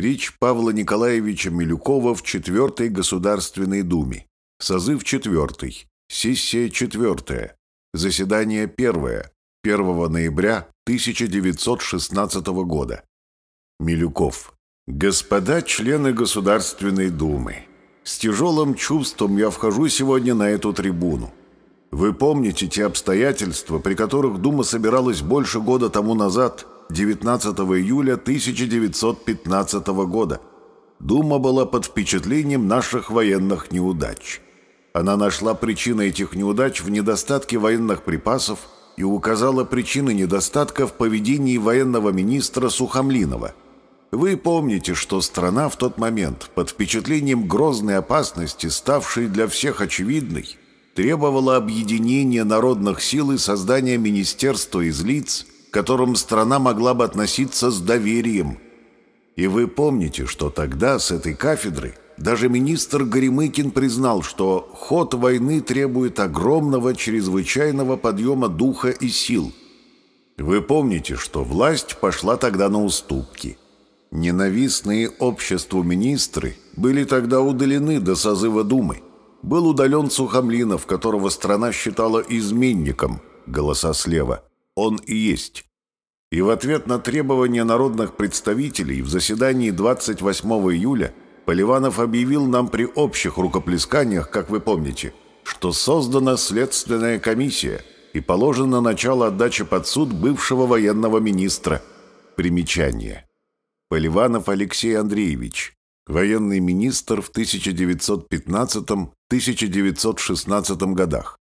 Речь Павла Николаевича Милюкова в Четвертой Государственной Думе. Созыв четвертый. Сессия четвертая. Заседание первое. 1 ноября 1916 года. Милюков. Господа члены Государственной Думы, с тяжелым чувством я вхожу сегодня на эту трибуну. Вы помните те обстоятельства, при которых Дума собиралась больше года тому назад, 19 июля 1915 года. Дума была под впечатлением наших военных неудач. Она нашла причины этих неудач в недостатке военных припасов и указала причины недостатка в поведении военного министра Сухомлинова. Вы помните, что страна в тот момент, под впечатлением грозной опасности, ставшей для всех очевидной, требовала объединения народных сил и создания министерства из лиц, к которым страна могла бы относиться с доверием. И вы помните, что тогда с этой кафедры даже министр Горемыкин признал, что ход войны требует огромного чрезвычайного подъема духа и сил. Вы помните, что власть пошла тогда на уступки. Ненавистные обществу министры были тогда удалены до созыва Думы – был удален Сухомлинов, которого страна считала изменником, голоса слева. Он и есть. И в ответ на требования народных представителей в заседании 28 июля Поливанов объявил нам при общих рукоплесканиях, как вы помните, что создана следственная комиссия и положено начало отдачи под суд бывшего военного министра. Примечание. Поливанов Алексей Андреевич, военный министр в 1915-1916 годах.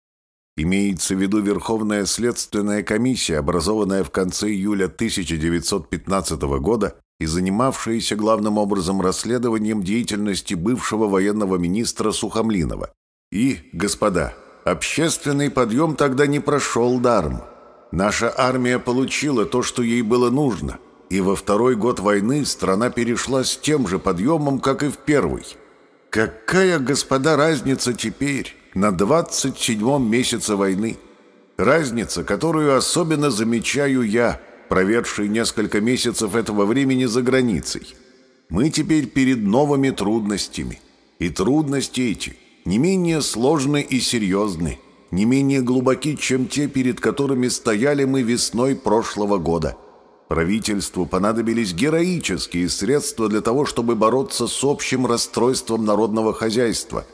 Имеется в виду Верховная следственная комиссия, образованная в конце июля 1915 года и занимавшаяся главным образом расследованием деятельности бывшего военного министра Сухомлинова. И, господа, общественный подъем тогда не прошел даром. Наша армия получила то, что ей было нужно – и во второй год войны страна перешла с тем же подъемом, как и в первый. Какая, господа, разница теперь на 27-м месяце войны? Разница, которую особенно замечаю я, проведший несколько месяцев этого времени за границей. Мы теперь перед новыми трудностями. И трудности эти не менее сложны и серьезны, не менее глубоки, чем те, перед которыми стояли мы весной прошлого года – Правительству понадобились героические средства для того, чтобы бороться с общим расстройством народного хозяйства.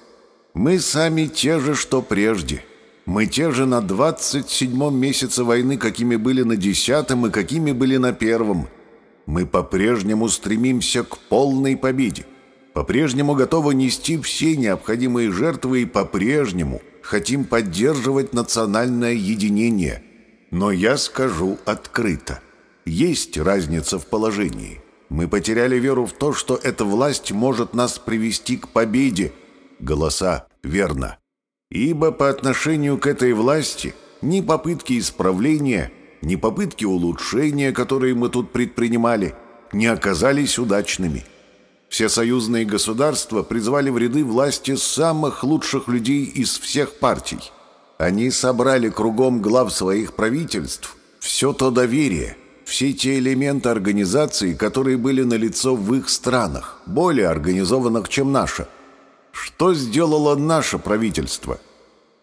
Мы сами те же, что прежде. Мы те же на 27-м месяце войны, какими были на 10-м и какими были на 1-м. Мы по-прежнему стремимся к полной победе. По-прежнему готовы нести все необходимые жертвы и по-прежнему хотим поддерживать национальное единение. Но я скажу открыто – есть разница в положении. Мы потеряли веру в то, что эта власть может нас привести к победе. Голоса, верно. Ибо по отношению к этой власти ни попытки исправления, ни попытки улучшения, которые мы тут предпринимали, не оказались удачными. Все союзные государства призвали в ряды власти самых лучших людей из всех партий. Они собрали кругом глав своих правительств все то доверие – все те элементы организации, которые были налицо в их странах, более организованных, чем наше. Что сделало наше правительство?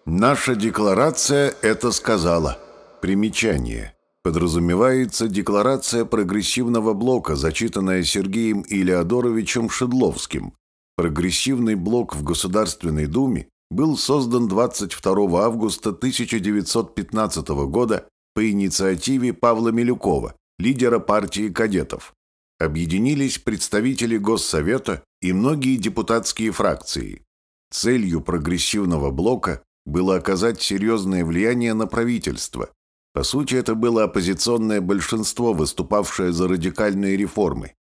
Наша декларация это сказала. Примечание. Подразумевается декларация прогрессивного блока, зачитанная Сергеем Илеодоровичем Шедловским. Прогрессивный блок в Государственной Думе был создан 22 августа 1915 года по инициативе Павла Милюкова, лидера партии кадетов. Объединились представители Госсовета и многие депутатские фракции. Целью прогрессивного блока было оказать серьезное влияние на правительство. По сути, это было оппозиционное большинство, выступавшее за радикальные реформы.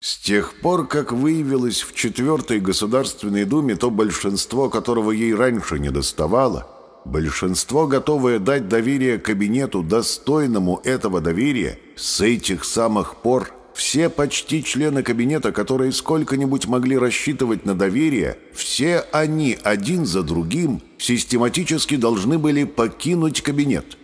С тех пор, как выявилось в Четвертой Государственной Думе то большинство, которого ей раньше не доставало – Большинство, готовое дать доверие кабинету, достойному этого доверия, с этих самых пор все почти члены кабинета, которые сколько-нибудь могли рассчитывать на доверие, все они один за другим систематически должны были покинуть кабинет.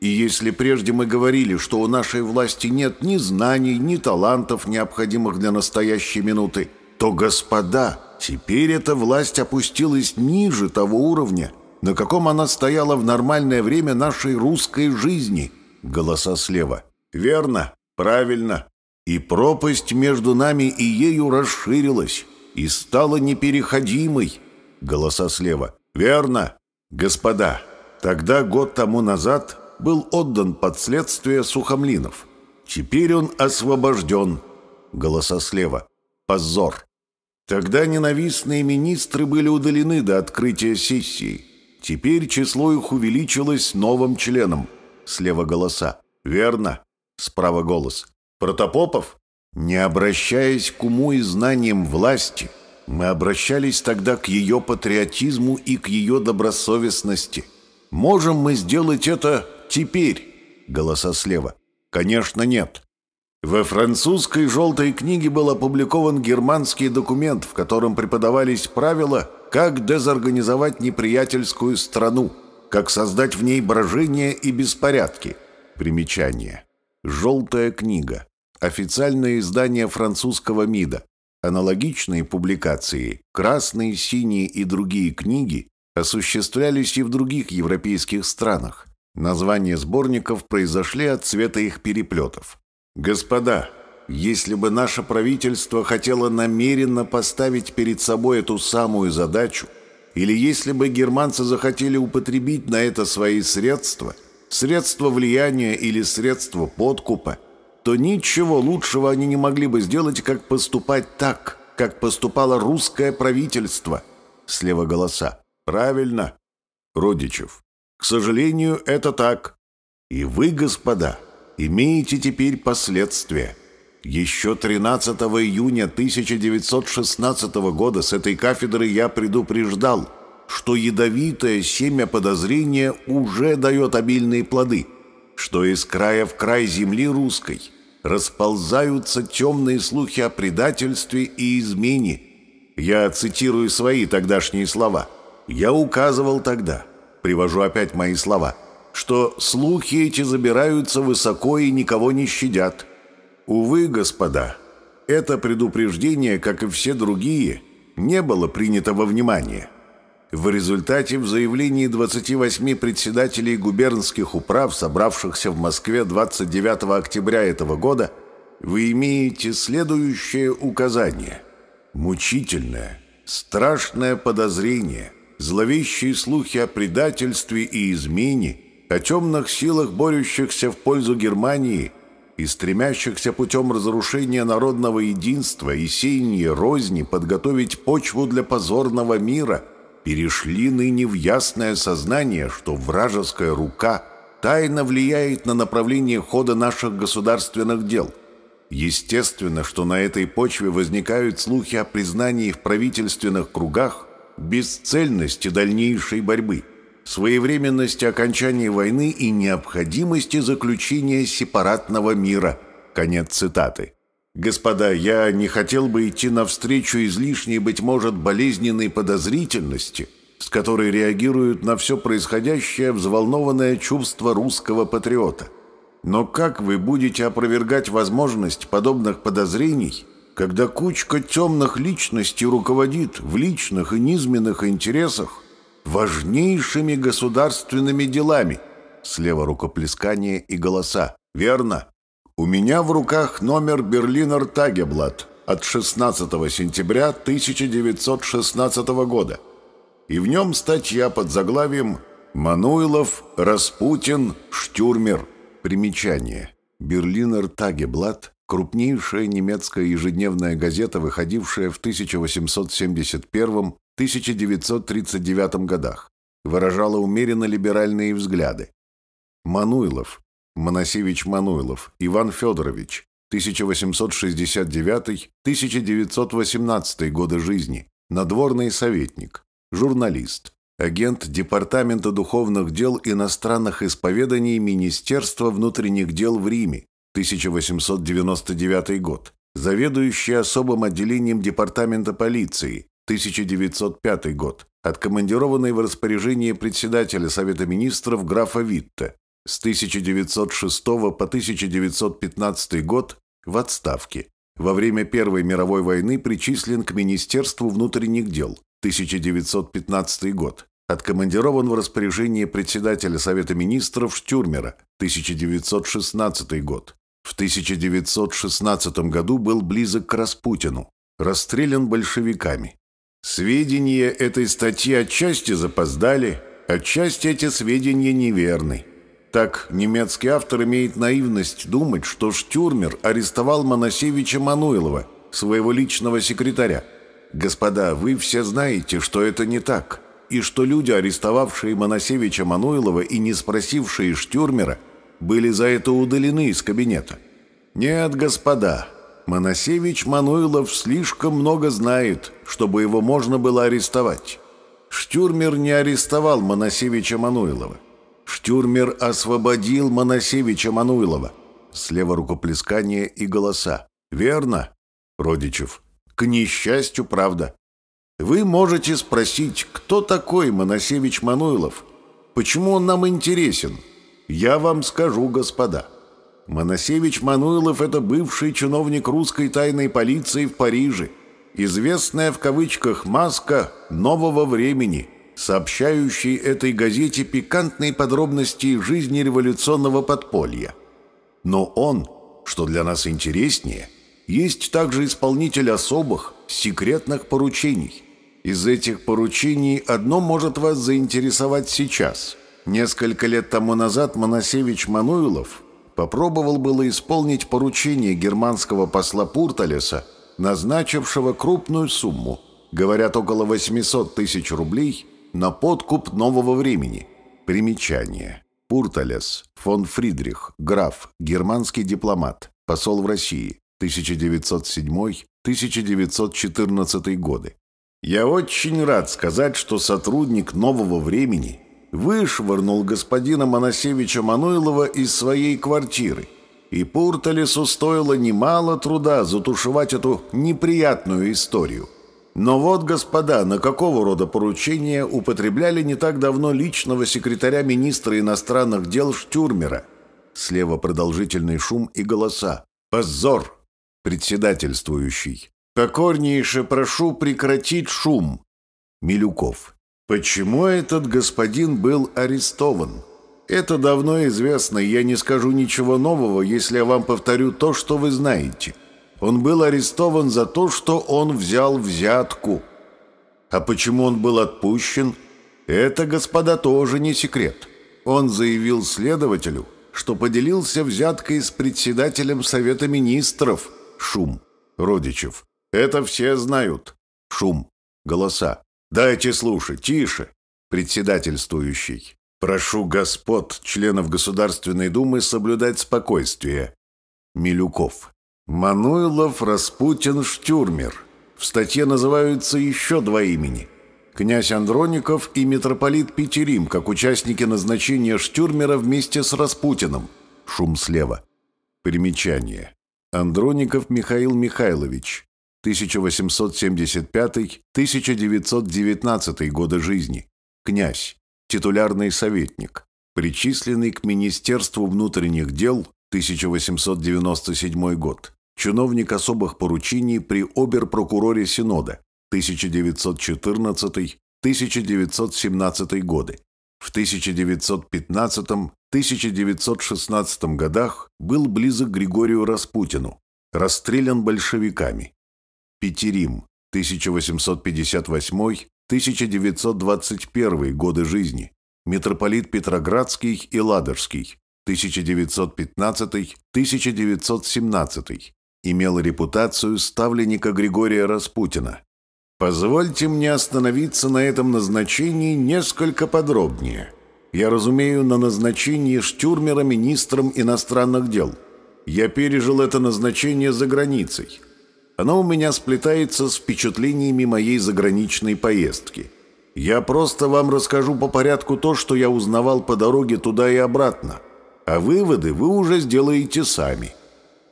И если прежде мы говорили, что у нашей власти нет ни знаний, ни талантов, необходимых для настоящей минуты, то, господа, теперь эта власть опустилась ниже того уровня, на каком она стояла в нормальное время нашей русской жизни. Голоса слева. Верно, правильно. И пропасть между нами и ею расширилась и стала непереходимой. Голоса слева. Верно, господа. Тогда год тому назад был отдан под следствие Сухомлинов. Теперь он освобожден. Голоса слева. Позор. Тогда ненавистные министры были удалены до открытия сессии. Теперь число их увеличилось новым членом. Слева голоса. «Верно». Справа голос. «Протопопов?» Не обращаясь к уму и знаниям власти, мы обращались тогда к ее патриотизму и к ее добросовестности. Можем мы сделать это теперь? Голоса слева. Конечно, нет. Во французской «желтой книге» был опубликован германский документ, в котором преподавались правила, как дезорганизовать неприятельскую страну, как создать в ней брожение и беспорядки. Примечание. «Желтая книга». Официальное издание французского МИДа. Аналогичные публикации «Красные», «Синие» и другие книги осуществлялись и в других европейских странах. Названия сборников произошли от цвета их переплетов. «Господа, если бы наше правительство хотело намеренно поставить перед собой эту самую задачу, или если бы германцы захотели употребить на это свои средства, средства влияния или средства подкупа, то ничего лучшего они не могли бы сделать, как поступать так, как поступало русское правительство. Слева голоса. Правильно. Родичев. К сожалению, это так. И вы, господа, имеете теперь последствия. Еще 13 июня 1916 года с этой кафедры я предупреждал, что ядовитое семя подозрения уже дает обильные плоды, что из края в край земли русской расползаются темные слухи о предательстве и измене. Я цитирую свои тогдашние слова. Я указывал тогда, привожу опять мои слова, что слухи эти забираются высоко и никого не щадят, Увы, господа, это предупреждение, как и все другие, не было принято во внимание. В результате в заявлении 28 председателей губернских управ, собравшихся в Москве 29 октября этого года, вы имеете следующее указание. Мучительное, страшное подозрение, зловещие слухи о предательстве и измене, о темных силах, борющихся в пользу Германии – и стремящихся путем разрушения народного единства и сеяния розни подготовить почву для позорного мира, перешли ныне в ясное сознание, что вражеская рука тайно влияет на направление хода наших государственных дел. Естественно, что на этой почве возникают слухи о признании в правительственных кругах бесцельности дальнейшей борьбы – своевременности окончания войны и необходимости заключения сепаратного мира. Конец цитаты. Господа, я не хотел бы идти навстречу излишней, быть может, болезненной подозрительности, с которой реагируют на все происходящее взволнованное чувство русского патриота. Но как вы будете опровергать возможность подобных подозрений, когда кучка темных личностей руководит в личных и низменных интересах важнейшими государственными делами. Слева рукоплескание и голоса. Верно. У меня в руках номер Берлинер Тагеблат от 16 сентября 1916 года. И в нем статья под заглавием «Мануилов, Распутин, Штюрмер». Примечание. Берлинер Тагеблат – крупнейшая немецкая ежедневная газета, выходившая в 1871 1939 годах, выражала умеренно либеральные взгляды. Мануилов, Моносевич Мануилов, Иван Федорович, 1869-1918 годы жизни, надворный советник, журналист, агент Департамента духовных дел иностранных исповеданий Министерства внутренних дел в Риме, 1899 год, заведующий особым отделением Департамента полиции, 1905 год, откомандированный в распоряжение председателя Совета министров графа Витте, с 1906 по 1915 год в отставке. Во время Первой мировой войны причислен к Министерству внутренних дел, 1915 год. Откомандирован в распоряжение председателя Совета министров Штюрмера, 1916 год. В 1916 году был близок к Распутину, расстрелян большевиками. Сведения этой статьи отчасти запоздали, отчасти эти сведения неверны. Так, немецкий автор имеет наивность думать, что Штюрмер арестовал Моносевича Мануилова, своего личного секретаря. Господа, вы все знаете, что это не так, и что люди, арестовавшие Моносевича Мануилова и не спросившие Штюрмера, были за это удалены из кабинета. Нет, господа, Моносевич Мануилов слишком много знает, чтобы его можно было арестовать. Штюрмер не арестовал Моносевича Мануилова. Штюрмер освободил Моносевича Мануилова. Слева рукоплескание и голоса. «Верно, Родичев. К несчастью, правда. Вы можете спросить, кто такой Моносевич Мануилов? Почему он нам интересен? Я вам скажу, господа». Моносевич Мануилов – это бывший чиновник русской тайной полиции в Париже, известная в кавычках «маска» нового времени, сообщающий этой газете пикантные подробности жизни революционного подполья. Но он, что для нас интереснее, есть также исполнитель особых, секретных поручений. Из этих поручений одно может вас заинтересовать сейчас – Несколько лет тому назад Моносевич Мануилов попробовал было исполнить поручение германского посла Пурталеса, назначившего крупную сумму, говорят около 800 тысяч рублей, на подкуп нового времени. Примечание. Пурталес, фон Фридрих, граф, германский дипломат, посол в России, 1907-1914 годы. Я очень рад сказать, что сотрудник нового времени – вышвырнул господина Моносевича Мануилова из своей квартиры, и Пурталису стоило немало труда затушевать эту неприятную историю. Но вот, господа, на какого рода поручения употребляли не так давно личного секретаря министра иностранных дел Штюрмера? Слева продолжительный шум и голоса. «Позор!» Председательствующий. «Покорнейше прошу прекратить шум!» Милюков. Почему этот господин был арестован? Это давно известно, и я не скажу ничего нового, если я вам повторю то, что вы знаете. Он был арестован за то, что он взял взятку. А почему он был отпущен? Это, господа, тоже не секрет. Он заявил следователю, что поделился взяткой с председателем Совета Министров. Шум. Родичев. Это все знают. Шум. Голоса. «Дайте слушать, тише, председательствующий. Прошу господ, членов Государственной Думы, соблюдать спокойствие». Милюков. Мануилов, Распутин, Штюрмер. В статье называются еще два имени. Князь Андроников и митрополит Петерим, как участники назначения Штюрмера вместе с Распутиным. Шум слева. Примечание. Андроников Михаил Михайлович, 1875-1919 годы жизни, князь, титулярный советник, причисленный к Министерству внутренних дел 1897 год, чиновник особых поручений при оберпрокуроре Синода 1914-1917 годы. В 1915-1916 годах был близок к Григорию Распутину, расстрелян большевиками. Петерим 1858-1921 годы жизни, митрополит Петроградский и Ладожский, 1915-1917, имел репутацию ставленника Григория Распутина. Позвольте мне остановиться на этом назначении несколько подробнее. Я разумею на назначении Штюрмера министром иностранных дел. Я пережил это назначение за границей – оно у меня сплетается с впечатлениями моей заграничной поездки. Я просто вам расскажу по порядку то, что я узнавал по дороге туда и обратно, а выводы вы уже сделаете сами.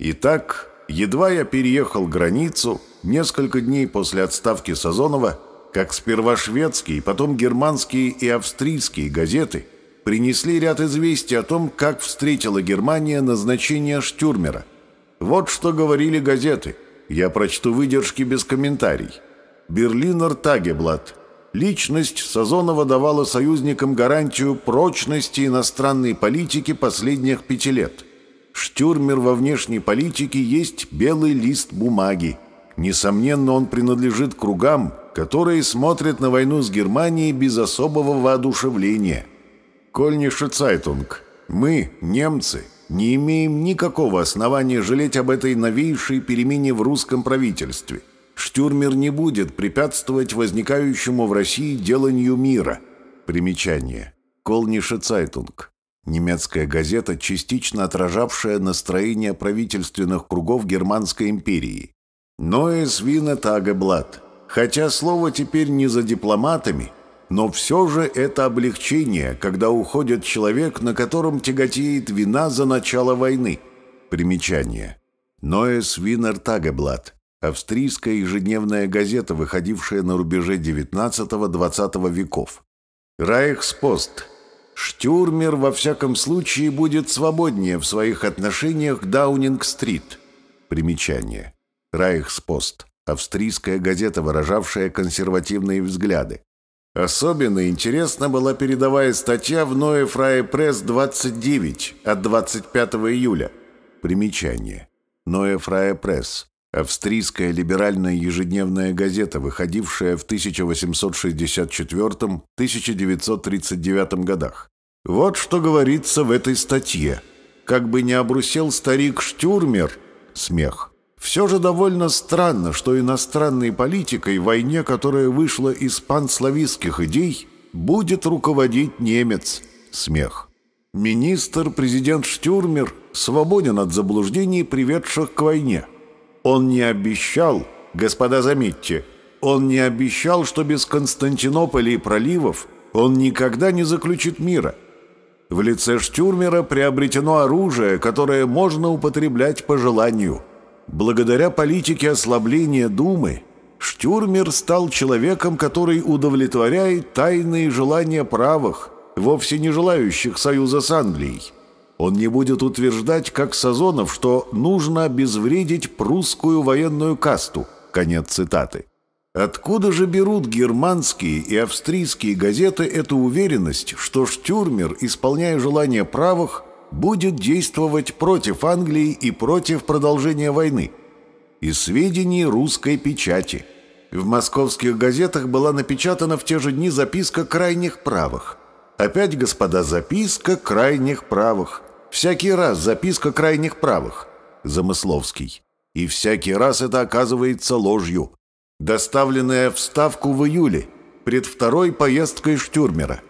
Итак, едва я переехал границу, несколько дней после отставки Сазонова, как сперва шведские, потом германские и австрийские газеты принесли ряд известий о том, как встретила Германия назначение Штюрмера. Вот что говорили газеты – я прочту выдержки без комментарий. Берлинер Тагеблат. Личность Сазонова давала союзникам гарантию прочности иностранной политики последних пяти лет. Штюрмер во внешней политике есть белый лист бумаги. Несомненно, он принадлежит кругам, которые смотрят на войну с Германией без особого воодушевления. Кольни Шицайтунг. Мы, немцы, не имеем никакого основания жалеть об этой новейшей перемене в русском правительстве. Штюрмер не будет препятствовать возникающему в России деланию мира. Примечание. Колнише Цайтунг. Немецкая газета, частично отражавшая настроение правительственных кругов Германской империи. Ноэс Вина Тагеблат. Хотя слово теперь не за дипломатами – но все же это облегчение, когда уходит человек, на котором тяготеет вина за начало войны. Примечание. Ноэс Винер Тагеблат. Австрийская ежедневная газета, выходившая на рубеже XIX-XX веков. Райхспост. Штюрмер во всяком случае будет свободнее в своих отношениях к Даунинг-стрит. Примечание. Райхспост. Австрийская газета, выражавшая консервативные взгляды. Особенно интересна была передовая статья в Ное Фрае Пресс 29 от 25 июля. Примечание. Ное Фрае Пресс. Австрийская либеральная ежедневная газета, выходившая в 1864-1939 годах. Вот что говорится в этой статье. Как бы не обрусел старик Штюрмер, смех, все же довольно странно, что иностранной политикой в войне, которая вышла из панславистских идей, будет руководить немец. Смех. Министр-президент Штюрмер свободен от заблуждений, приведших к войне. Он не обещал, господа заметьте, он не обещал, что без Константинополя и проливов он никогда не заключит мира. В лице Штюрмера приобретено оружие, которое можно употреблять по желанию – Благодаря политике ослабления Думы Штюрмер стал человеком, который удовлетворяет тайные желания правых, вовсе не желающих союза с Англией. Он не будет утверждать, как Сазонов, что нужно обезвредить прусскую военную касту. Конец цитаты. Откуда же берут германские и австрийские газеты эту уверенность, что Штюрмер, исполняя желания правых, будет действовать против Англии и против продолжения войны. Из сведений русской печати. В московских газетах была напечатана в те же дни записка крайних правых. Опять, господа, записка крайних правых. Всякий раз записка крайних правых. Замысловский. И всякий раз это оказывается ложью. Доставленная в Ставку в июле, пред второй поездкой Штюрмера.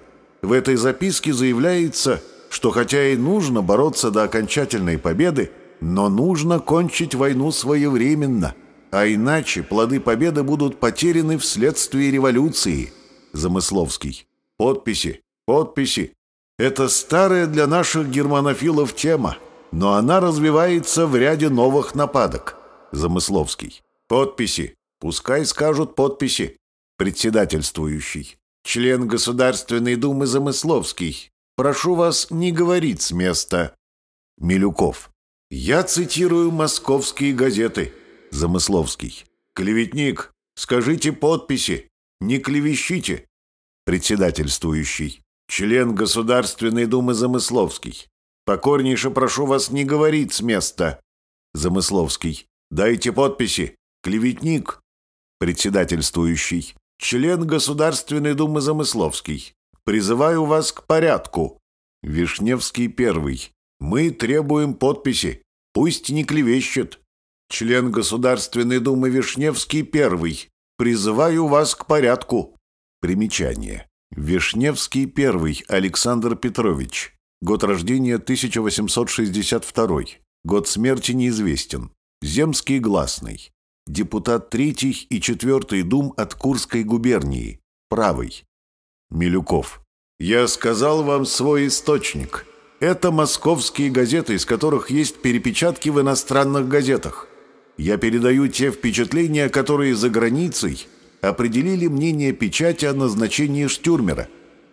В этой записке заявляется что хотя и нужно бороться до окончательной победы, но нужно кончить войну своевременно, а иначе плоды победы будут потеряны вследствие революции. Замысловский. Подписи, подписи. Это старая для наших германофилов тема, но она развивается в ряде новых нападок. Замысловский. Подписи. Пускай скажут подписи. Председательствующий. Член Государственной Думы Замысловский. Прошу вас не говорить с места. Милюков. Я цитирую московские газеты. Замысловский. Клеветник, скажите подписи. Не клевещите. Председательствующий. Член Государственной Думы Замысловский. Покорнейше прошу вас не говорить с места. Замысловский. Дайте подписи. Клеветник. Председательствующий. Член Государственной Думы Замысловский. Призываю вас к порядку. Вишневский первый. Мы требуем подписи. Пусть не клевещет. Член Государственной Думы Вишневский первый. Призываю вас к порядку. Примечание. Вишневский первый Александр Петрович. Год рождения 1862. Год смерти неизвестен. Земский гласный. Депутат третий и четвертый дум от Курской губернии. Правый. Милюков. «Я сказал вам свой источник. Это московские газеты, из которых есть перепечатки в иностранных газетах. Я передаю те впечатления, которые за границей определили мнение печати о назначении Штюрмера.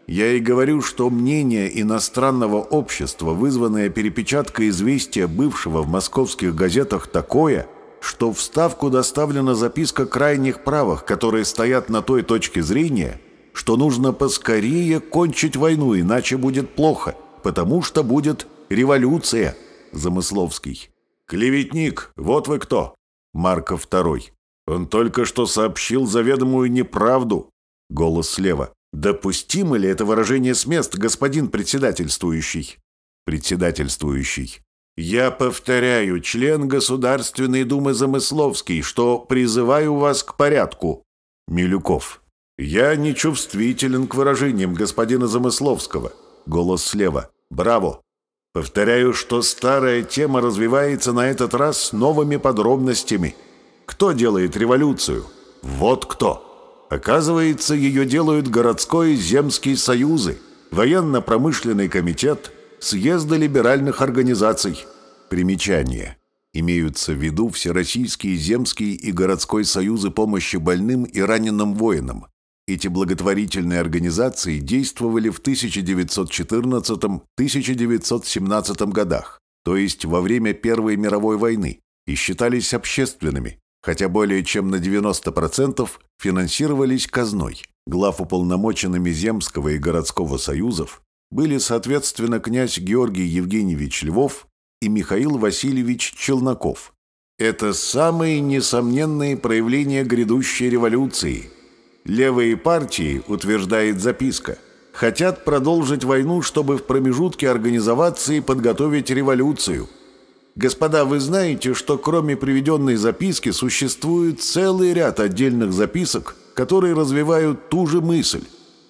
Я и говорю, что мнение иностранного общества, вызванное перепечаткой известия бывшего в московских газетах, такое, что в Ставку доставлена записка крайних правых, которые стоят на той точке зрения – что нужно поскорее кончить войну, иначе будет плохо, потому что будет революция. Замысловский. «Клеветник, вот вы кто!» Марков Второй. «Он только что сообщил заведомую неправду!» Голос слева. «Допустимо ли это выражение с мест, господин председательствующий?» Председательствующий. «Я повторяю, член Государственной Думы Замысловский, что призываю вас к порядку». Милюков. «Я не чувствителен к выражениям господина Замысловского», — голос слева. «Браво!» Повторяю, что старая тема развивается на этот раз с новыми подробностями. Кто делает революцию? Вот кто. Оказывается, ее делают городской и земские союзы, военно-промышленный комитет, съезды либеральных организаций. Примечание. Имеются в виду Всероссийские земские и городской союзы помощи больным и раненым воинам, эти благотворительные организации действовали в 1914-1917 годах, то есть во время Первой мировой войны, и считались общественными, хотя более чем на 90% финансировались казной. Глав уполномоченными Земского и городского союзов были, соответственно, князь Георгий Евгеньевич Львов и Михаил Васильевич Челноков. Это самые несомненные проявления грядущей революции – Левые партии, утверждает записка, хотят продолжить войну, чтобы в промежутке организоваться и подготовить революцию. Господа, вы знаете, что кроме приведенной записки существует целый ряд отдельных записок, которые развивают ту же мысль.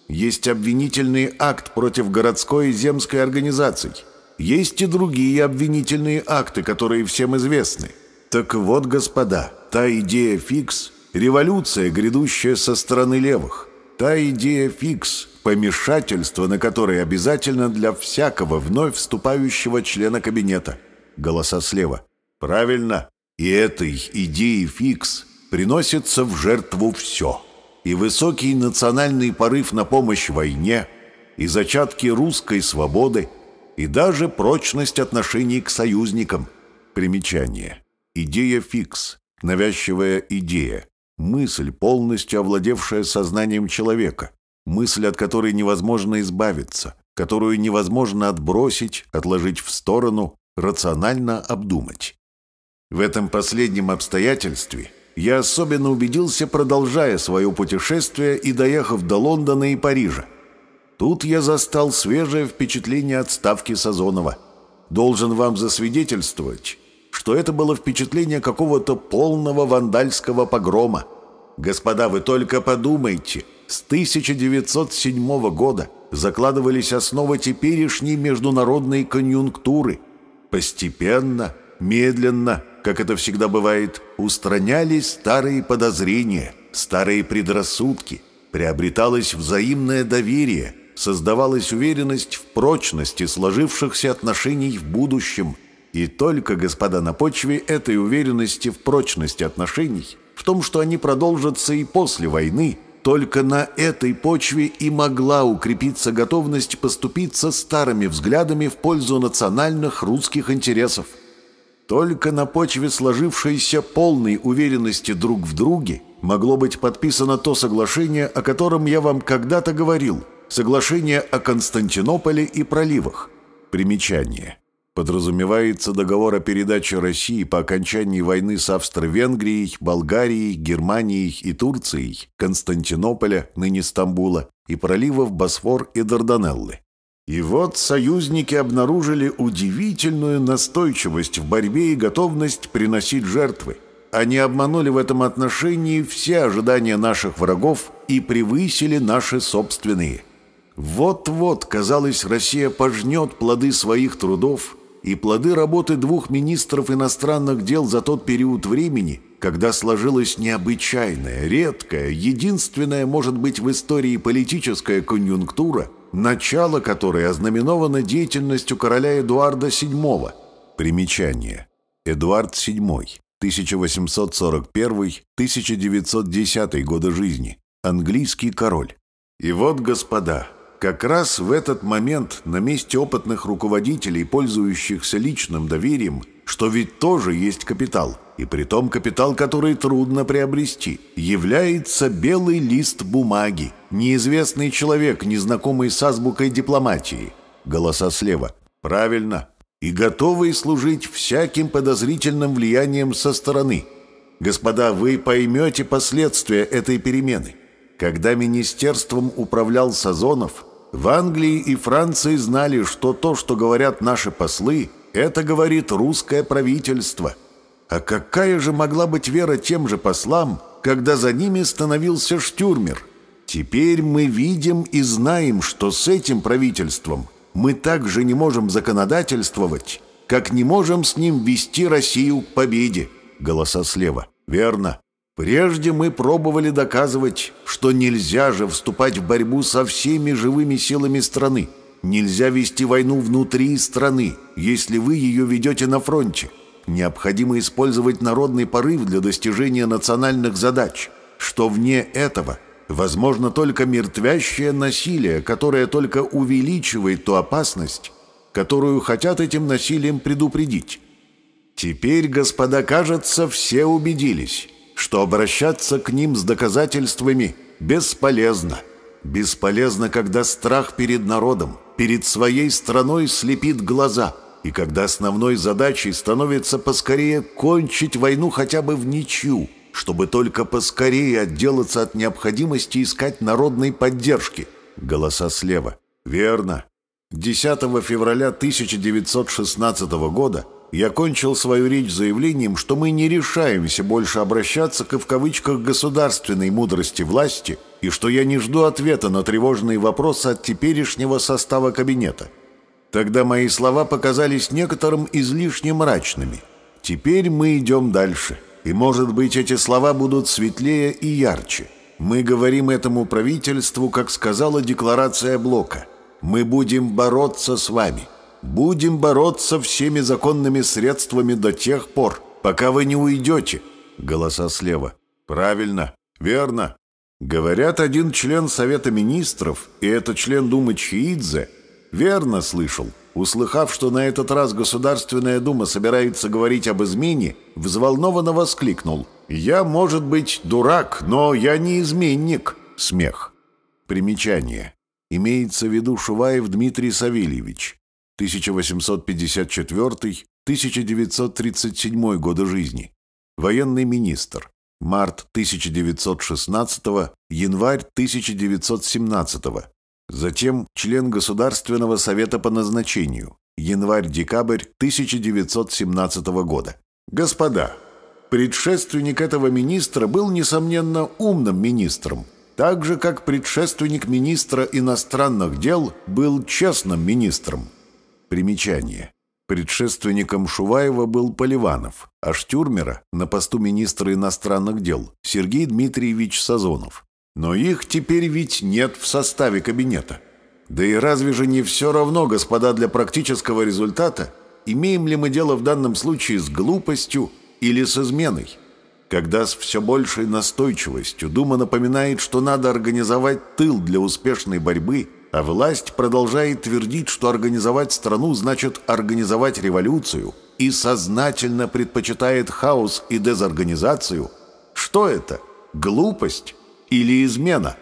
Есть обвинительный акт против городской и земской организаций. Есть и другие обвинительные акты, которые всем известны. Так вот, господа, та идея фикс, Революция, грядущая со стороны левых. Та идея фикс, помешательство на которой обязательно для всякого вновь вступающего члена кабинета. Голоса слева. Правильно. И этой идеи фикс приносится в жертву все. И высокий национальный порыв на помощь войне, и зачатки русской свободы, и даже прочность отношений к союзникам. Примечание. Идея фикс. Навязчивая идея. Мысль, полностью овладевшая сознанием человека, мысль, от которой невозможно избавиться, которую невозможно отбросить, отложить в сторону, рационально обдумать. В этом последнем обстоятельстве я особенно убедился, продолжая свое путешествие и доехав до Лондона и Парижа. Тут я застал свежее впечатление от ставки Сазонова. Должен вам засвидетельствовать, что это было впечатление какого-то полного вандальского погрома. Господа, вы только подумайте, с 1907 года закладывались основы теперешней международной конъюнктуры. Постепенно, медленно, как это всегда бывает, устранялись старые подозрения, старые предрассудки, приобреталось взаимное доверие, создавалась уверенность в прочности сложившихся отношений в будущем – и только, господа, на почве этой уверенности в прочности отношений, в том, что они продолжатся и после войны, только на этой почве и могла укрепиться готовность поступиться старыми взглядами в пользу национальных русских интересов. Только на почве сложившейся полной уверенности друг в друге могло быть подписано то соглашение, о котором я вам когда-то говорил, соглашение о Константинополе и проливах. Примечание подразумевается договор о передаче России по окончании войны с Австро-Венгрией, Болгарией, Германией и Турцией, Константинополя, ныне Стамбула, и проливов Босфор и Дарданеллы. И вот союзники обнаружили удивительную настойчивость в борьбе и готовность приносить жертвы. Они обманули в этом отношении все ожидания наших врагов и превысили наши собственные. Вот-вот, казалось, Россия пожнет плоды своих трудов – и плоды работы двух министров иностранных дел за тот период времени, когда сложилась необычайная, редкая, единственная, может быть, в истории политическая конъюнктура, начало которой ознаменовано деятельностью короля Эдуарда VII. Примечание. Эдуард VII, 1841-1910 годы жизни, английский король. И вот, господа, как раз в этот момент на месте опытных руководителей, пользующихся личным доверием, что ведь тоже есть капитал, и при том капитал, который трудно приобрести, является белый лист бумаги, неизвестный человек, незнакомый с азбукой дипломатии. Голоса слева. Правильно. И готовый служить всяким подозрительным влиянием со стороны. Господа, вы поймете последствия этой перемены. Когда министерством управлял Сазонов – в Англии и Франции знали, что то, что говорят наши послы, это говорит русское правительство. А какая же могла быть вера тем же послам, когда за ними становился штюрмер? Теперь мы видим и знаем, что с этим правительством мы также не можем законодательствовать, как не можем с ним вести Россию к победе. Голоса слева. Верно. Прежде мы пробовали доказывать, что нельзя же вступать в борьбу со всеми живыми силами страны. Нельзя вести войну внутри страны, если вы ее ведете на фронте. Необходимо использовать народный порыв для достижения национальных задач. Что вне этого возможно только мертвящее насилие, которое только увеличивает ту опасность, которую хотят этим насилием предупредить. Теперь, господа, кажется, все убедились» что обращаться к ним с доказательствами бесполезно. Бесполезно, когда страх перед народом, перед своей страной слепит глаза, и когда основной задачей становится поскорее кончить войну хотя бы в ничью, чтобы только поскорее отделаться от необходимости искать народной поддержки. Голоса слева. Верно. 10 февраля 1916 года я кончил свою речь заявлением, что мы не решаемся больше обращаться к в кавычках государственной мудрости власти и что я не жду ответа на тревожные вопросы от теперешнего состава кабинета. Тогда мои слова показались некоторым излишне мрачными. Теперь мы идем дальше, и, может быть, эти слова будут светлее и ярче. Мы говорим этому правительству, как сказала декларация Блока. «Мы будем бороться с вами». Будем бороться всеми законными средствами до тех пор, пока вы не уйдете. Голоса слева. Правильно. Верно. Говорят, один член Совета Министров, и это член Думы Чиидзе, верно слышал, услыхав, что на этот раз Государственная Дума собирается говорить об измене, взволнованно воскликнул. «Я, может быть, дурак, но я не изменник!» Смех. Примечание. Имеется в виду Шуваев Дмитрий Савельевич. 1854-1937 годы жизни. Военный министр. Март 1916, январь 1917. Затем член Государственного совета по назначению. Январь-декабрь 1917 года. Господа, предшественник этого министра был, несомненно, умным министром, так же, как предшественник министра иностранных дел был честным министром. Примечание. Предшественником Шуваева был Поливанов, а Штюрмера на посту министра иностранных дел Сергей Дмитриевич Сазонов. Но их теперь ведь нет в составе кабинета. Да и разве же не все равно, господа, для практического результата, имеем ли мы дело в данном случае с глупостью или с изменой? Когда с все большей настойчивостью Дума напоминает, что надо организовать тыл для успешной борьбы – а власть продолжает твердить, что организовать страну значит организовать революцию и сознательно предпочитает хаос и дезорганизацию. Что это? Глупость или измена?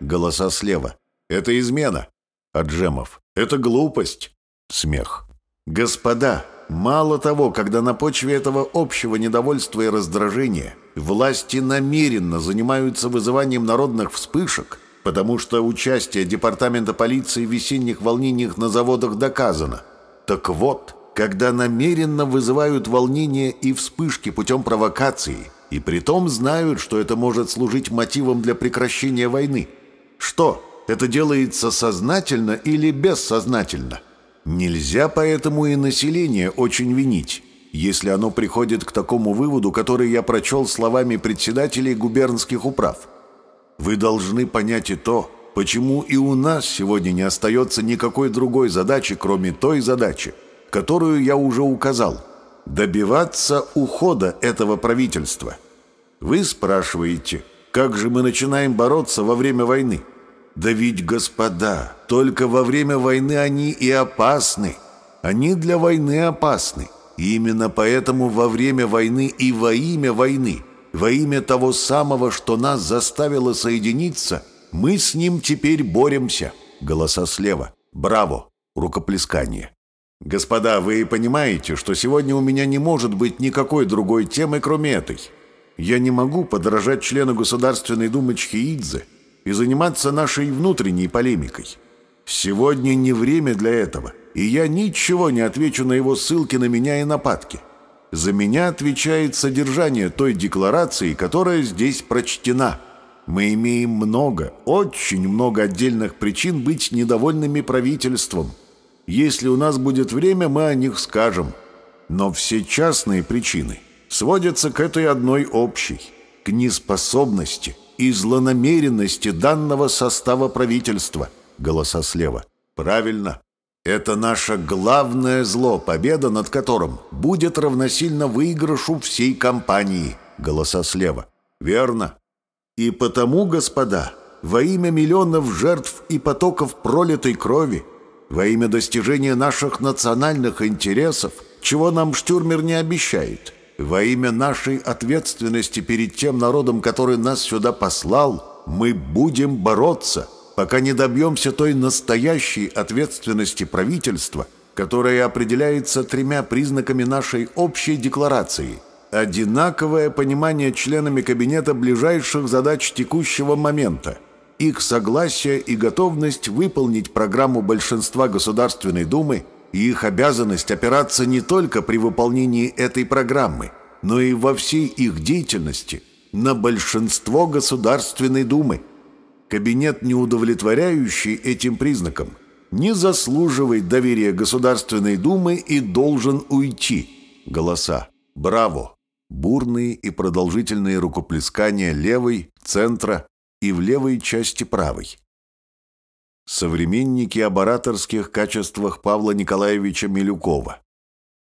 Голоса слева. Это измена. Аджемов. Это глупость. Смех. Господа, мало того, когда на почве этого общего недовольства и раздражения власти намеренно занимаются вызыванием народных вспышек – потому что участие Департамента полиции в весенних волнениях на заводах доказано. Так вот, когда намеренно вызывают волнения и вспышки путем провокации, и при том знают, что это может служить мотивом для прекращения войны. Что, это делается сознательно или бессознательно? Нельзя поэтому и население очень винить, если оно приходит к такому выводу, который я прочел словами председателей губернских управ – вы должны понять и то, почему и у нас сегодня не остается никакой другой задачи, кроме той задачи, которую я уже указал – добиваться ухода этого правительства. Вы спрашиваете, как же мы начинаем бороться во время войны? Да ведь, господа, только во время войны они и опасны. Они для войны опасны. И именно поэтому во время войны и во имя войны – во имя того самого, что нас заставило соединиться, мы с ним теперь боремся. Голоса слева. Браво! Рукоплескание. Господа, вы понимаете, что сегодня у меня не может быть никакой другой темы, кроме этой. Я не могу подражать члену Государственной Думы Чхиидзе и заниматься нашей внутренней полемикой. Сегодня не время для этого, и я ничего не отвечу на его ссылки на меня и нападки. За меня отвечает содержание той декларации, которая здесь прочтена. Мы имеем много, очень много отдельных причин быть недовольными правительством. Если у нас будет время, мы о них скажем. Но все частные причины сводятся к этой одной общей, к неспособности и злонамеренности данного состава правительства. Голоса слева. Правильно. Это наше главное зло, победа над которым будет равносильно выигрышу всей компании. Голоса слева. Верно. И потому, господа, во имя миллионов жертв и потоков пролитой крови, во имя достижения наших национальных интересов, чего нам штюрмер не обещает, во имя нашей ответственности перед тем народом, который нас сюда послал, мы будем бороться – пока не добьемся той настоящей ответственности правительства, которая определяется тремя признаками нашей общей декларации – одинаковое понимание членами кабинета ближайших задач текущего момента, их согласие и готовность выполнить программу большинства Государственной Думы и их обязанность опираться не только при выполнении этой программы, но и во всей их деятельности на большинство Государственной Думы – Кабинет, не удовлетворяющий этим признакам, не заслуживает доверия Государственной Думы и должен уйти. Голоса. Браво! Бурные и продолжительные рукоплескания левой, центра и в левой части правой. Современники об ораторских качествах Павла Николаевича Милюкова.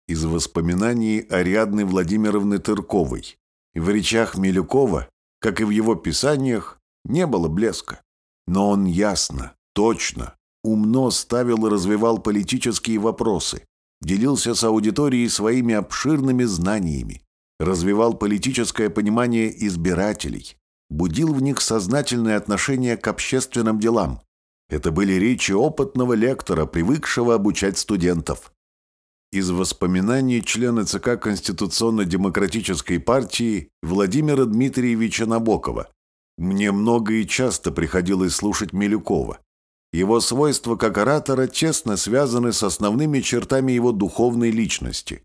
Из воспоминаний Ариадны Владимировны Тырковой. В речах Милюкова, как и в его писаниях, не было блеска. Но он ясно, точно, умно ставил и развивал политические вопросы, делился с аудиторией своими обширными знаниями, развивал политическое понимание избирателей, будил в них сознательное отношение к общественным делам. Это были речи опытного лектора, привыкшего обучать студентов. Из воспоминаний члена ЦК Конституционно-демократической партии Владимира Дмитриевича Набокова, мне много и часто приходилось слушать Милюкова. Его свойства как оратора честно связаны с основными чертами его духовной личности.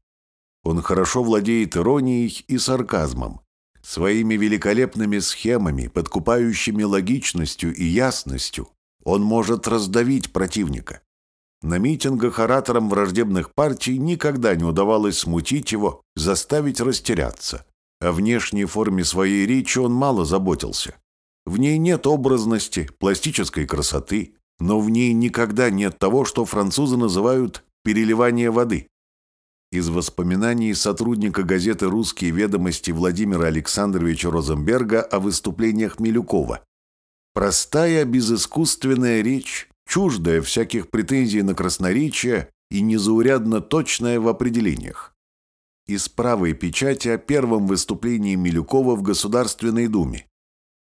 Он хорошо владеет иронией и сарказмом, своими великолепными схемами, подкупающими логичностью и ясностью. Он может раздавить противника. На митингах ораторам враждебных партий никогда не удавалось смутить его, заставить растеряться. О внешней форме своей речи он мало заботился. В ней нет образности, пластической красоты, но в ней никогда нет того, что французы называют «переливание воды». Из воспоминаний сотрудника газеты «Русские ведомости» Владимира Александровича Розенберга о выступлениях Милюкова. «Простая, безыскусственная речь, чуждая всяких претензий на красноречие и незаурядно точная в определениях из правой печати о первом выступлении Милюкова в Государственной Думе.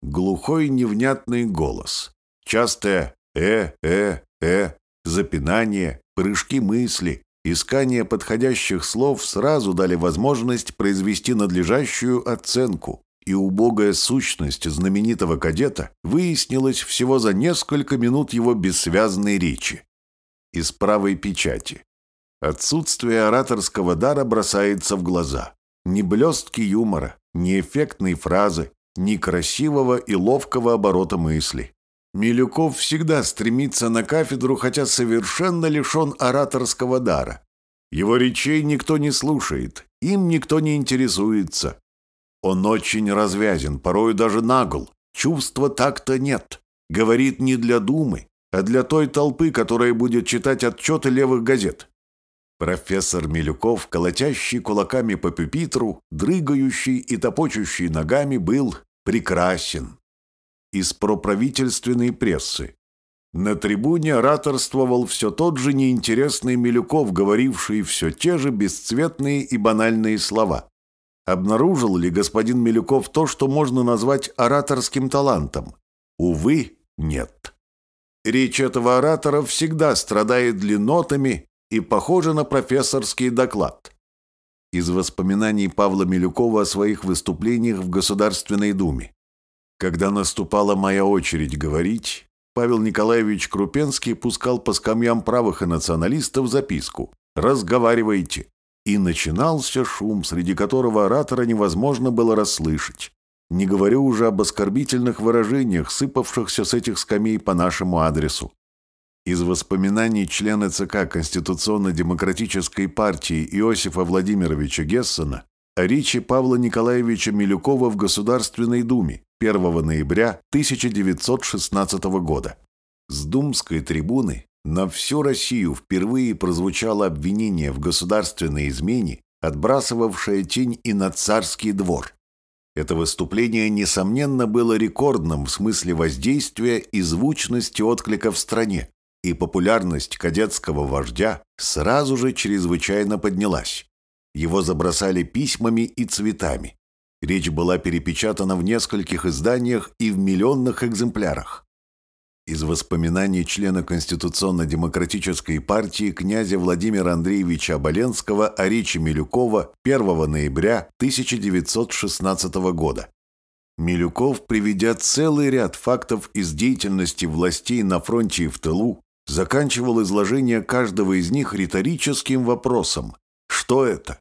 Глухой невнятный голос. Частое «э-э-э», запинание, прыжки мысли, искание подходящих слов сразу дали возможность произвести надлежащую оценку, и убогая сущность знаменитого кадета выяснилась всего за несколько минут его бессвязной речи. Из правой печати. Отсутствие ораторского дара бросается в глаза. Ни блестки юмора, ни эффектной фразы, ни красивого и ловкого оборота мысли. Милюков всегда стремится на кафедру, хотя совершенно лишен ораторского дара. Его речей никто не слушает, им никто не интересуется. Он очень развязен, порой даже нагл. Чувства так-то нет. Говорит не для думы, а для той толпы, которая будет читать отчеты левых газет. Профессор Милюков, колотящий кулаками по пюпитру, дрыгающий и топочущий ногами, был прекрасен. Из проправительственной прессы. На трибуне ораторствовал все тот же неинтересный Милюков, говоривший все те же бесцветные и банальные слова. Обнаружил ли господин Милюков то, что можно назвать ораторским талантом? Увы, нет. Речь этого оратора всегда страдает длиннотами, и похоже на профессорский доклад. Из воспоминаний Павла Милюкова о своих выступлениях в Государственной Думе. Когда наступала моя очередь говорить, Павел Николаевич Крупенский пускал по скамьям правых и националистов записку «Разговаривайте». И начинался шум, среди которого оратора невозможно было расслышать. Не говорю уже об оскорбительных выражениях, сыпавшихся с этих скамей по нашему адресу. Из воспоминаний члена ЦК Конституционно-демократической партии Иосифа Владимировича Гессена о речи Павла Николаевича Милюкова в Государственной Думе 1 ноября 1916 года. С думской трибуны на всю Россию впервые прозвучало обвинение в государственной измене, отбрасывавшее тень и на царский двор. Это выступление, несомненно, было рекордным в смысле воздействия и звучности отклика в стране, и популярность кадетского вождя сразу же чрезвычайно поднялась. Его забросали письмами и цветами. Речь была перепечатана в нескольких изданиях и в миллионных экземплярах. Из воспоминаний члена Конституционно-демократической партии князя Владимира Андреевича Оболенского о речи Милюкова 1 ноября 1916 года. Милюков, приведя целый ряд фактов из деятельности властей на фронте и в тылу, заканчивал изложение каждого из них риторическим вопросом «Что это?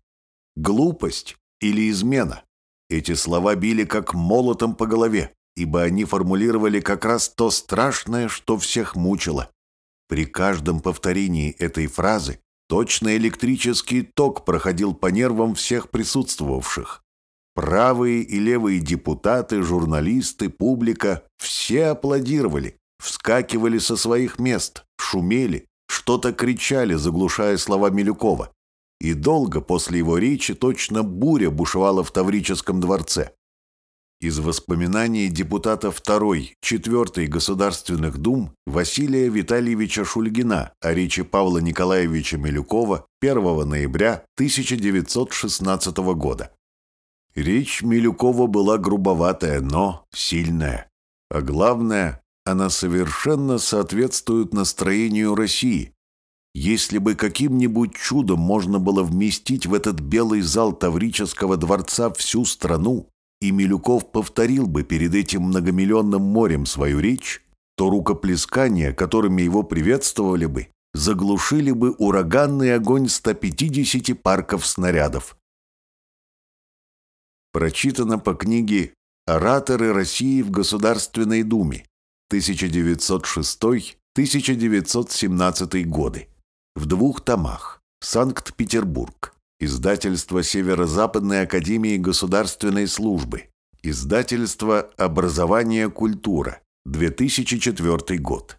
Глупость или измена?» Эти слова били как молотом по голове, ибо они формулировали как раз то страшное, что всех мучило. При каждом повторении этой фразы точный электрический ток проходил по нервам всех присутствовавших. Правые и левые депутаты, журналисты, публика – все аплодировали, вскакивали со своих мест, шумели, что-то кричали, заглушая слова Милюкова. И долго после его речи точно буря бушевала в Таврическом дворце. Из воспоминаний депутата второй, четвертой Государственных дум Василия Витальевича Шульгина о речи Павла Николаевича Милюкова 1 ноября 1916 года. Речь Милюкова была грубоватая, но сильная. А главное, она совершенно соответствует настроению России. Если бы каким-нибудь чудом можно было вместить в этот белый зал Таврического дворца всю страну, и Милюков повторил бы перед этим многомиллионным морем свою речь, то рукоплескания, которыми его приветствовали бы, заглушили бы ураганный огонь 150 парков снарядов. Прочитано по книге «Ораторы России в Государственной Думе» 1906-1917 годы. В двух томах. Санкт-Петербург. Издательство Северо-Западной Академии Государственной Службы. Издательство «Образование. Культура». 2004 год.